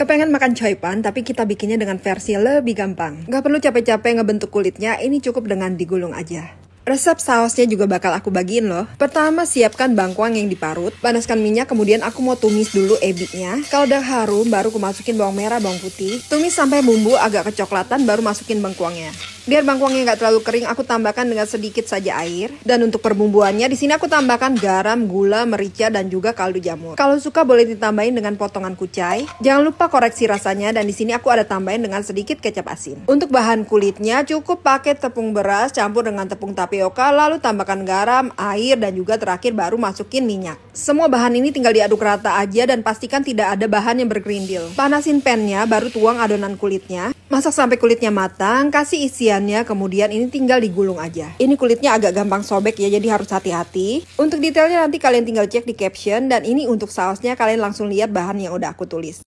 Kepengen makan choy pan tapi kita bikinnya dengan versi lebih gampang. Gak perlu capek-capek ngebentuk kulitnya, ini cukup dengan digulung aja. Resep sausnya juga bakal aku bagiin loh. Pertama siapkan bangkuang yang diparut, panaskan minyak, kemudian aku mau tumis dulu ebitnya. Kalau udah harum, baru aku masukin bawang merah, bawang putih. Tumis sampai bumbu agak kecoklatan, baru masukin bangkuangnya. Biar bangkuangnya nggak terlalu kering, aku tambahkan dengan sedikit saja air. Dan untuk perbumbuannya, di sini aku tambahkan garam, gula, merica, dan juga kaldu jamur. Kalau suka boleh ditambahin dengan potongan kucai. Jangan lupa koreksi rasanya, dan di sini aku ada tambahin dengan sedikit kecap asin. Untuk bahan kulitnya, cukup pakai tepung beras campur dengan tepung tapioka, lalu tambahkan garam, air, dan juga terakhir baru masukin minyak. Semua bahan ini tinggal diaduk rata aja dan pastikan tidak ada bahan yang bergerindil. Panasin pannya, baru tuang adonan kulitnya. Masak sampai kulitnya matang, kasih isiannya, kemudian ini tinggal digulung aja. Ini kulitnya agak gampang sobek ya, jadi harus hati-hati. Untuk detailnya nanti kalian tinggal cek di caption, dan ini untuk sausnya kalian langsung lihat bahan yang udah aku tulis.